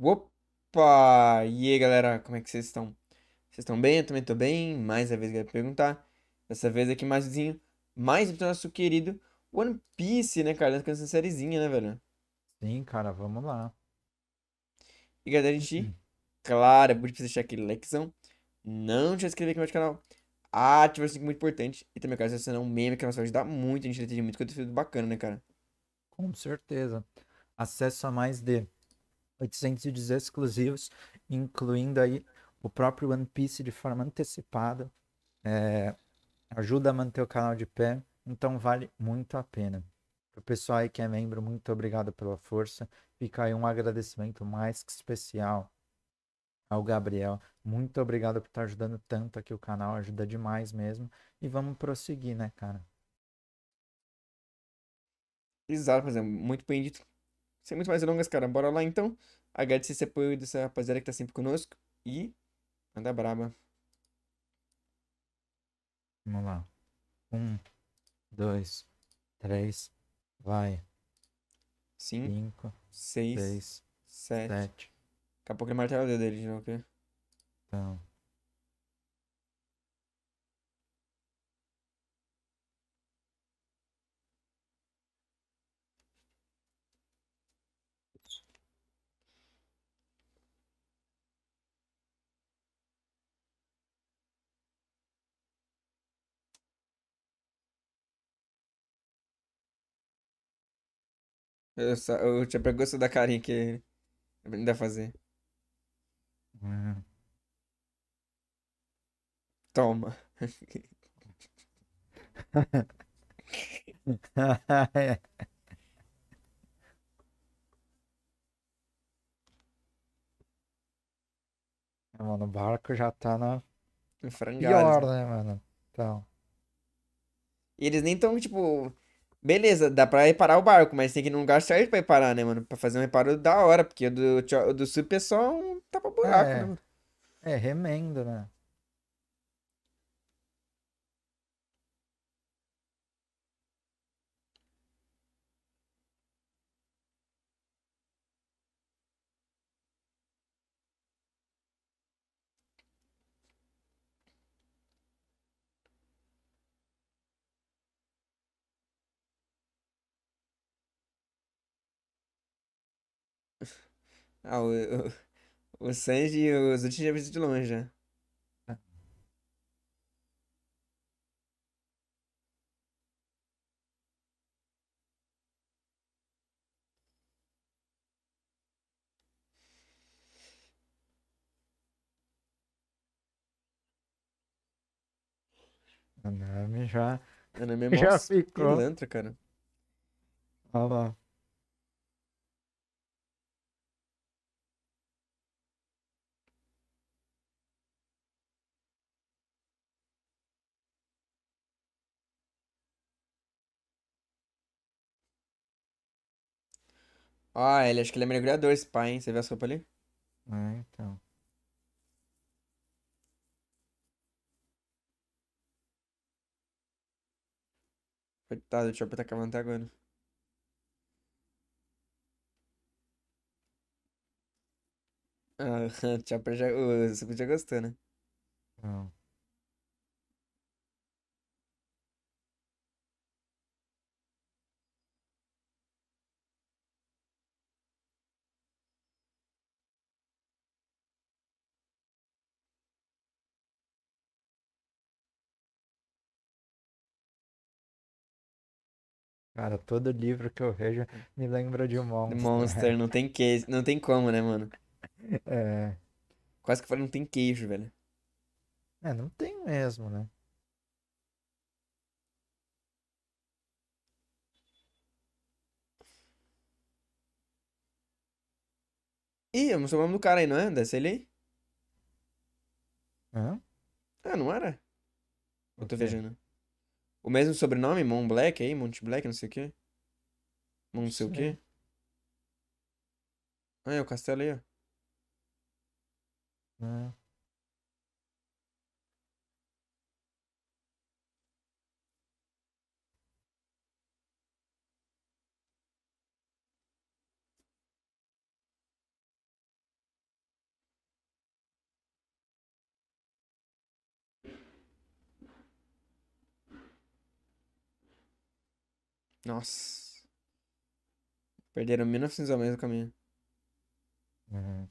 Opa! E aí, galera, como é que vocês estão? Vocês estão bem? Eu também tô bem. Mais uma vez eu quero perguntar. Dessa vez aqui mais vizinho, mais do nosso querido One Piece, né, cara? Essa sériezinha, né, velho? Sim, cara, vamos lá. E galera, a gente, hum. claro, é muito difícil deixar aquele likezão. Não te inscrever aqui no nosso canal. Ativa o sininho muito importante. E também, cara, se você não é um meme, que vai é ajudar muito. A gente vai ter muito conteúdo bacana, né, cara? Com certeza. Acesso a mais de 810 exclusivos, incluindo aí o próprio One Piece de forma antecipada. É, ajuda a manter o canal de pé, então vale muito a pena. Para o pessoal aí que é membro, muito obrigado pela força. Fica aí um agradecimento mais que especial ao Gabriel. Muito obrigado por estar ajudando tanto aqui o canal, ajuda demais mesmo. E vamos prosseguir, né, cara? Exato, por é muito bem dito sem muito mais longas, cara, bora lá então. Agradecer esse apoio dessa rapaziada que tá sempre conosco e anda braba. Vamos lá. Um, dois, três, vai. Cinco, Cinco seis, seis, sete. sete. Daqui a pouco ele martela o dedo dele de novo, ok? Então. Eu, só, eu tinha pegado essa da carinha que ainda fazer. Toma. mano, o barco já tá na pior, né, mano? Então. E eles nem tão, tipo, Beleza, dá pra reparar o barco, mas tem que ir num lugar certo pra reparar, né, mano? Pra fazer um reparo da hora, porque o do, do Super é só um tapa-buraco, é, né, mano? É, remendo, né? Ah, o, o, o Sanji e os outros já visto de longe, né? Nami já. Anami é mó já ficou. pilantra, cara. Olha lá. Ah, ele acho que ele é mergulhador, esse pai, hein? Você viu a sopa ali? É, então. Coitado, o Chopper tá cavando até agora. Ah, o Chopper já. O Suco já gostou, né? Não. Cara, todo livro que eu vejo me lembra de um Monster. Monster, né? não tem queijo, não tem como, né, mano? É. Quase que eu falei, não tem queijo, velho. É, não tem mesmo, né? Ih, eu não sou o nome do cara aí, não é? Desce ele aí. Hã? Ah, não era? Eu tô vejando. O mesmo sobrenome? Mon Black aí? Monte Black, não sei o quê. Não sei o quê. Ah, é o castelo aí, ó. Ah. Nossa. Perderam 1.900 homens no caminho. Uhum.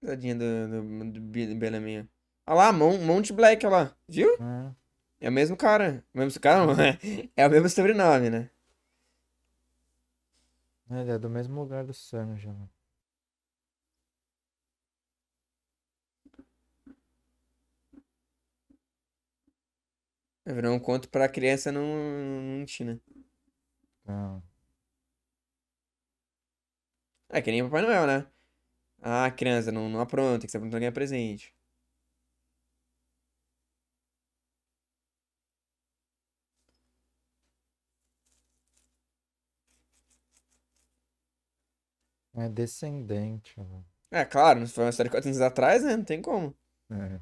Tadinha do, do, do, do Olha lá, Mon, Monte Black, olha lá. Viu? É. É o mesmo cara. O mesmo cara não, é. é o mesmo sobrenome, né? Ele é do mesmo lugar do sangue, já. Né? É, virou um conto pra criança não, não né? Não. É que nem Papai Noel, né? Ah, criança, não, não apronta, que você aprontou ganhar presente. É descendente, mano. Né? É, claro, foi uma história de 400 anos atrás, né? Não tem como. É.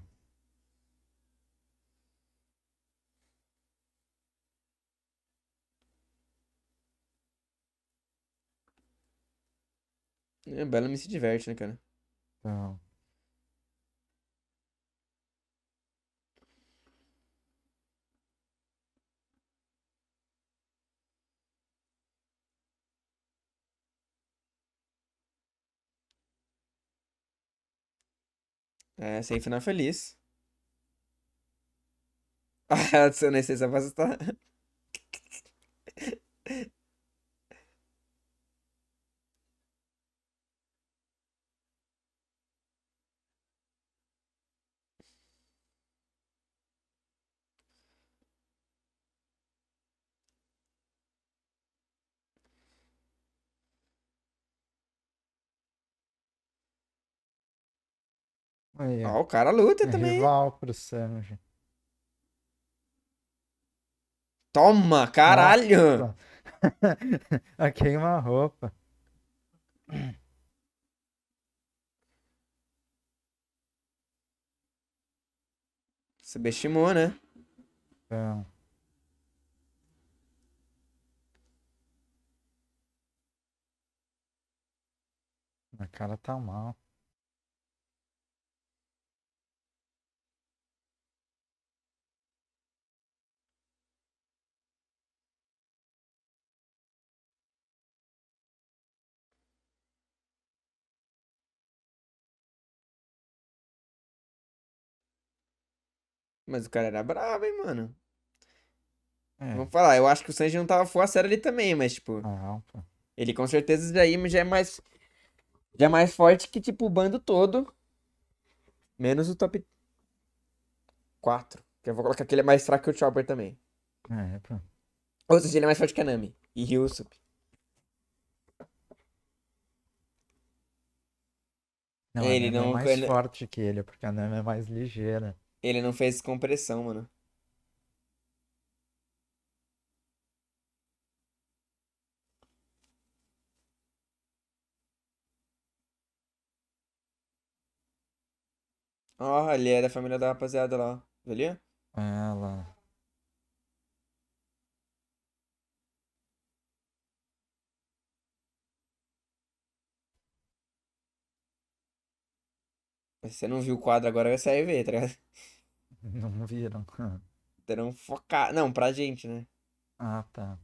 É, Bela me se diverte, né, cara? Então. É, sem final feliz. Ah, eu não sei se eu Aí, ó, ó, o cara luta é também. Rival pro Sanji. Toma, caralho! Queima a roupa. bestimou, né? É. A cara tá mal. Mas o cara era brabo, hein, mano. É. Vamos falar, eu acho que o Sanji não tava full a sério ali também, mas, tipo. Não, pô. Ele com certeza já é mais. Já é mais forte que, tipo, o bando todo. Menos o top 4. Que eu vou colocar que ele é mais fraco que o Chopper também. É, é pô. Ou seja, ele é mais forte que a Nami. E Ryusup. Não, ele é não é mais forte que ele, porque a Nami é mais ligeira. Ele não fez compressão, mano. Ó, ele é da família da rapaziada lá. ó. Viu? É, lá. você não viu o quadro agora, vai sair ver, tá ligado? Não viram. Terão focado. Não, pra gente, né? Ah, tá.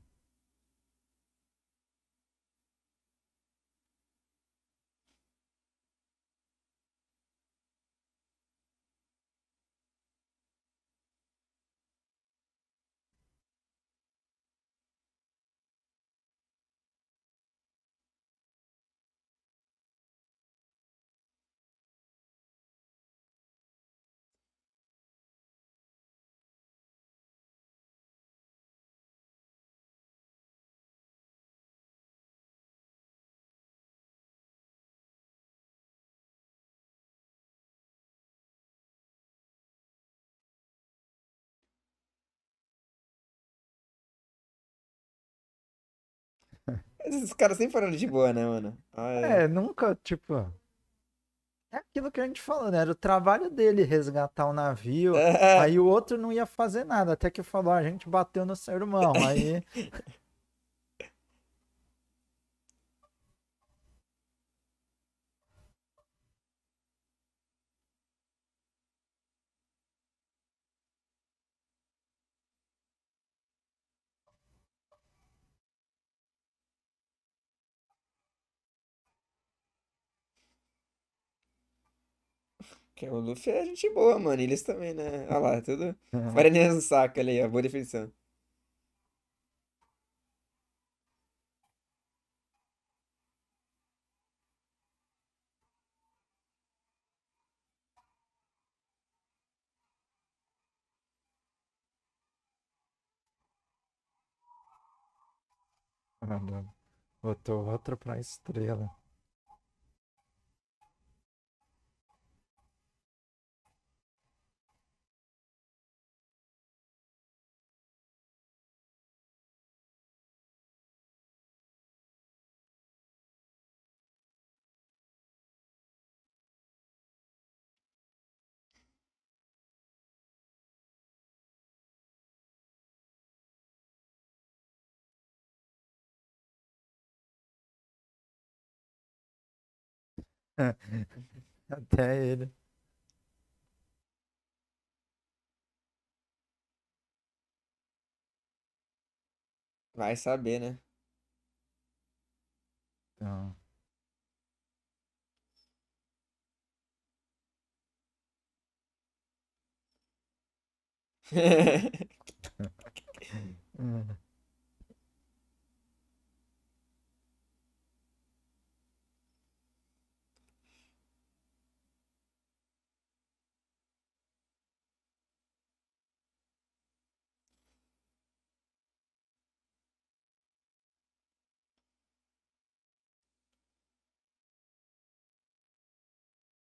Esses caras sempre foram de boa, né, mano? é, é, nunca, tipo. É aquilo que a gente falou, né? Era o trabalho dele resgatar o navio. É. Aí o outro não ia fazer nada. Até que falou: ah, a gente bateu no seu irmão. Aí. Que é o Luffy é gente boa, mano. eles também, né? Olha lá, é tudo. Marinheiro é. no saco ali, ó. Boa definição. Caramba. Ah, botou outra pra estrela. Até ele. Vai saber, né? Então. Hum.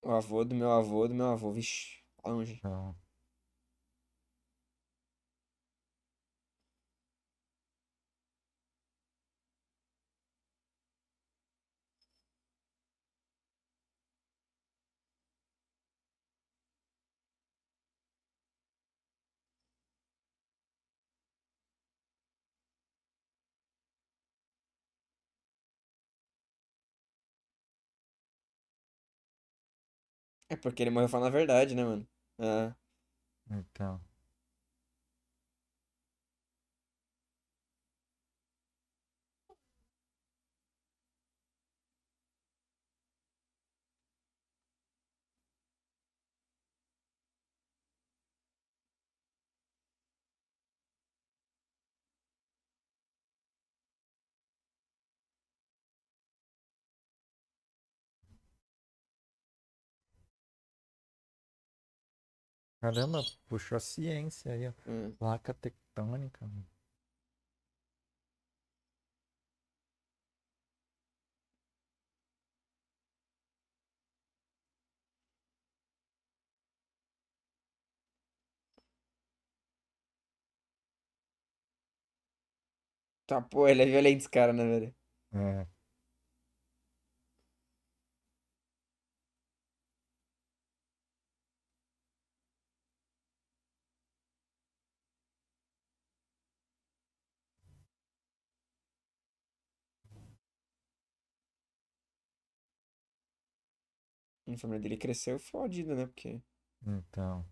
O avô do meu avô, do meu avô, vixi, longe. Não. É porque ele morreu falando a verdade, né, mano? Ah. Então. Caramba, puxou a ciência aí, ó. Hum. Placa tectônica. Mano. Tá, pô, ele é violento cara, né, velho? É. A família dele cresceu fodida, né? Porque. Então.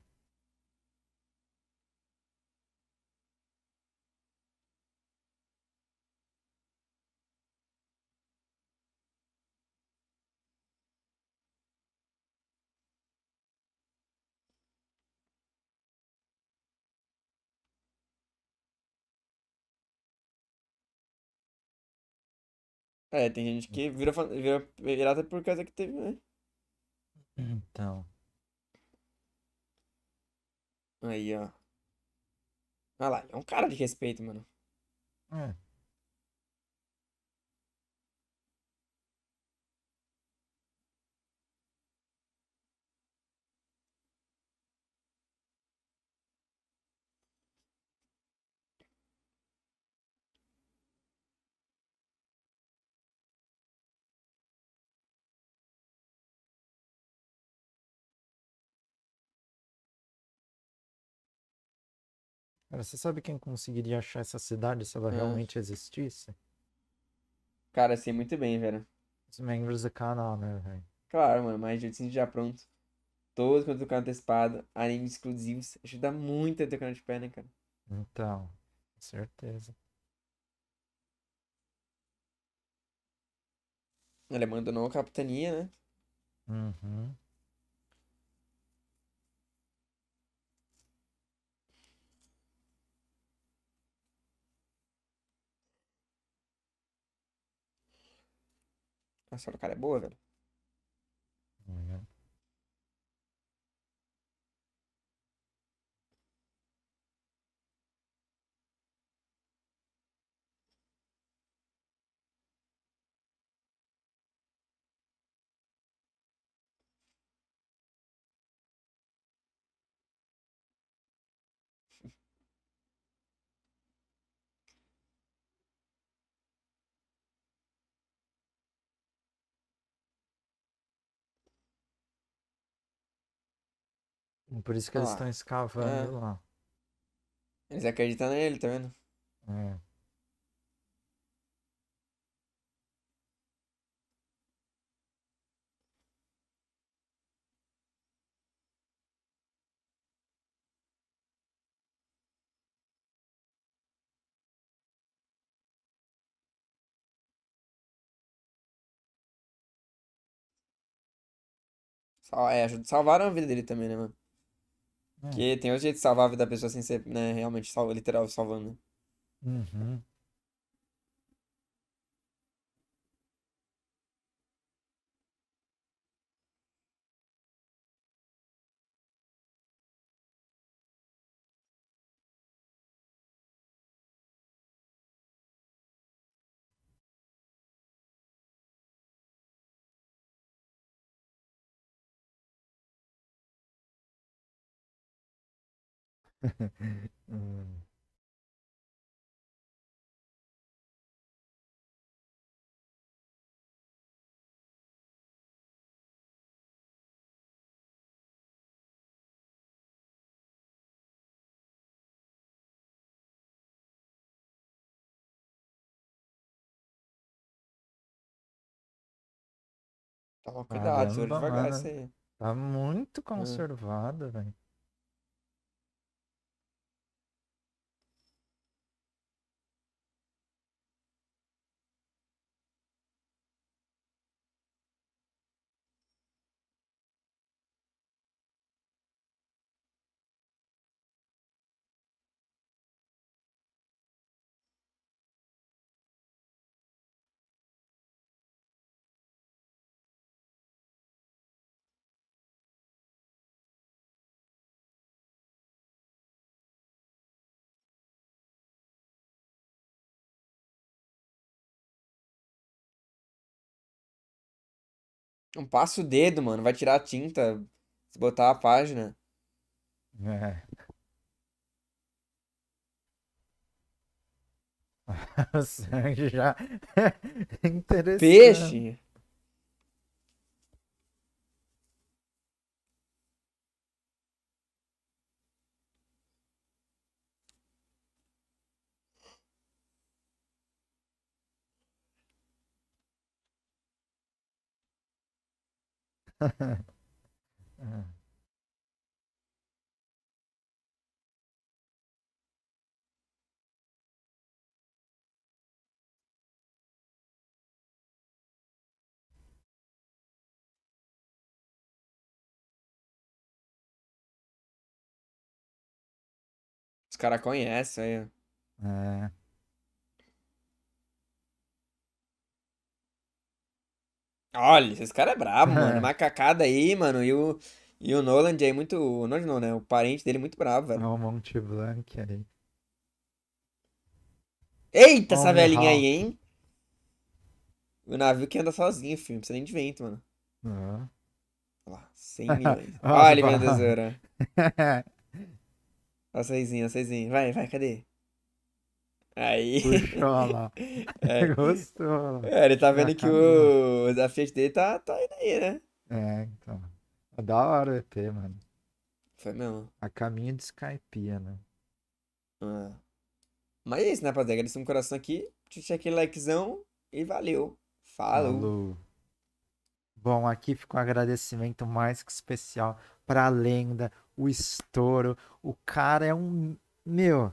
É, tem gente que vira, vira pirata por causa que teve, né? Então. Aí, ó. Olha lá, é um cara de respeito, mano. É. Cara, você sabe quem conseguiria achar essa cidade se ela hum. realmente existisse? Cara, sei muito bem, velho. Os membros do canal, né, velho? Claro, mano, mas já já pronto. Todos quanto conteúdos do canal antecipado, animes exclusivos, ajuda muito a ter o canal de pé, né, cara? Então, com certeza. Ele abandonou a capitania, né? Uhum. Nossa, o cara é boa, velho. Por isso que eles estão escavando é. lá. Eles acreditam nele, tá vendo? É. Ah, é, salvaram a vida dele também, né, mano? Porque tem outro jeito de salvar a vida da pessoa sem ser, né, realmente literal salvando. Né? Uhum. Toma tá cuidado, Caramba, devagar mano. isso Tá muito hum. conservado, velho. Não passa o dedo, mano. Vai tirar a tinta. Se botar a página. É. o sangue já. É Interessante. Peixe? Os caras conhecem aí. É. Olha, esse cara é brabo, mano. Macacada aí, mano. E o, e o Nolan é muito. O Nolan não, né? O parente dele é muito bravo, velho. É o Monte Blanc aí. Eita, essa velhinha aí, hein? O navio que anda sozinho, filho. Não precisa nem de vento, mano. Ah. Olha lá, 100 milhões. Olha minha tesoura. Olha a seizinha, Vai, vai, cadê? Aí. Puxou É. Gostou. É, ele tá vendo tá que o, o desafio dele tá, tá indo aí, né? É, então. É da hora o EP, mano. Foi mesmo. A caminho de Skype, né? Ah. Mas é isso, né, rapaziada? Agradecer um coração aqui. Deixa aquele likezão e valeu. Falou. Falou. Bom, aqui fica um agradecimento mais que especial pra lenda, o estouro. O cara é um. Meu